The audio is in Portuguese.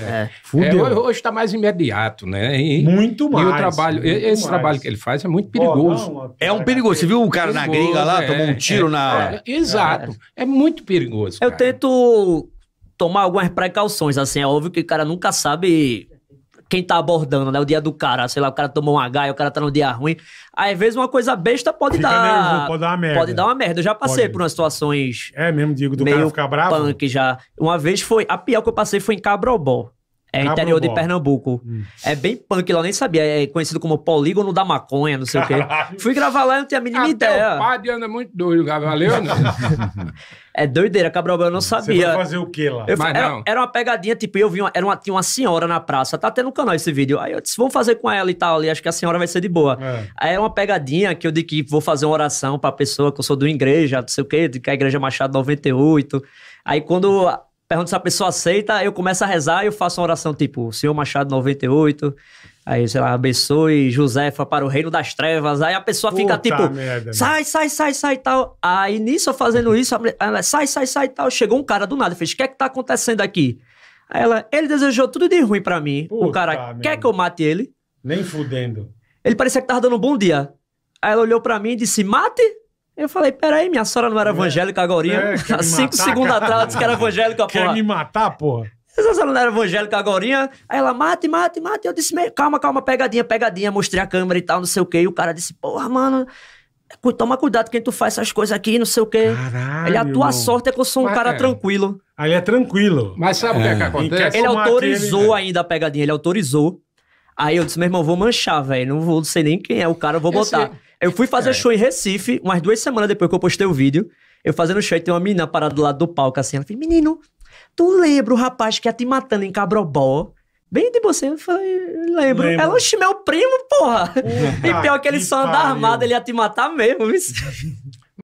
É. É, é hoje está mais imediato, né? E, muito mais. E o trabalho, muito esse trabalho que ele faz é muito perigoso. não, é um perigoso. Você viu um cara perigoso, na gringa lá, é, tomou um é, tiro é. na. exato. É. muito perigoso. Cara. Eu tento tomar algumas precauções, assim. É óbvio que o cara nunca sabe quem tá abordando, né? O dia do cara, sei lá, o cara tomou um gaia, o cara tá num dia ruim. Às vezes uma coisa besta pode Fica dar. Nervoso, pode dar uma merda. Pode dar uma merda. Eu já passei pode. por umas situações. É mesmo, digo, do meio cara ficar bravo. Punk já. Uma vez foi. A pior que eu passei foi em Cabrobó. É Cabo interior de Pernambuco. Hum. É bem punk lá, eu nem sabia. É conhecido como polígono da maconha, não sei Caralho. o quê. Fui gravar lá e não tinha a mínima Até ideia. O padre anda muito doido, valeu, né? é doideira, Cabral, eu não sabia. Você vai fazer o quê lá? Eu, era, era, uma pegadinha, tipo, eu vi uma, era uma, tinha uma senhora na praça, tá até no canal esse vídeo. Aí eu disse, vamos fazer com ela e tal ali, acho que a senhora vai ser de boa. É. Aí era uma pegadinha que eu disse que vou fazer uma oração pra pessoa que eu sou do igreja, não sei o quê, de que é a igreja Machado 98. Aí quando pergunto se a pessoa aceita, eu começo a rezar e eu faço uma oração tipo, Senhor Machado 98, aí, sei lá, abençoe Josefa para o reino das trevas. Aí a pessoa Puta fica tipo, merda, sai, sai, sai, sai e tal. Aí nisso, eu fazendo isso, ela, sai, sai, sai e tal. Chegou um cara do nada, fez, o que é que tá acontecendo aqui? Aí ela, ele desejou tudo de ruim para mim. Puta o cara, merda. quer que eu mate ele? Nem fudendo. Ele parecia que tava dando um bom dia. Aí ela olhou para mim e disse, mate? Eu falei, peraí, minha senhora não era é, evangélica agora? É, Há cinco matar, segundos cara. atrás disse que era evangélica, porra. Quer me matar, porra? Essa senhora não era evangélica agora? Aí ela, mate, mate, mate. Eu disse, calma, calma, pegadinha, pegadinha. Mostrei a câmera e tal, não sei o quê. E o cara disse, porra, mano, toma cuidado quem tu faz essas coisas aqui, não sei o quê. Caralho, ele, a tua irmão. sorte é que eu sou um Mas cara é. tranquilo. Aí é tranquilo. Mas sabe o é. que, é que acontece? Ele autorizou ainda a pegadinha, ele autorizou. Aí eu disse, meu irmão, vou manchar, velho. Não vou, não sei nem quem é o cara, eu vou botar. Eu fui fazer é. show em Recife, umas duas semanas depois que eu postei o vídeo. Eu fazendo show e tem uma menina parada do lado do palco assim. Ela falou: Menino, tu lembra o rapaz que ia te matando em Cabrobó? Bem de você, assim, eu falei, lembro. lembro. Ela, o meu primo, porra. Uhum. e pior que ele que só anda armado, ele ia te matar mesmo. Isso.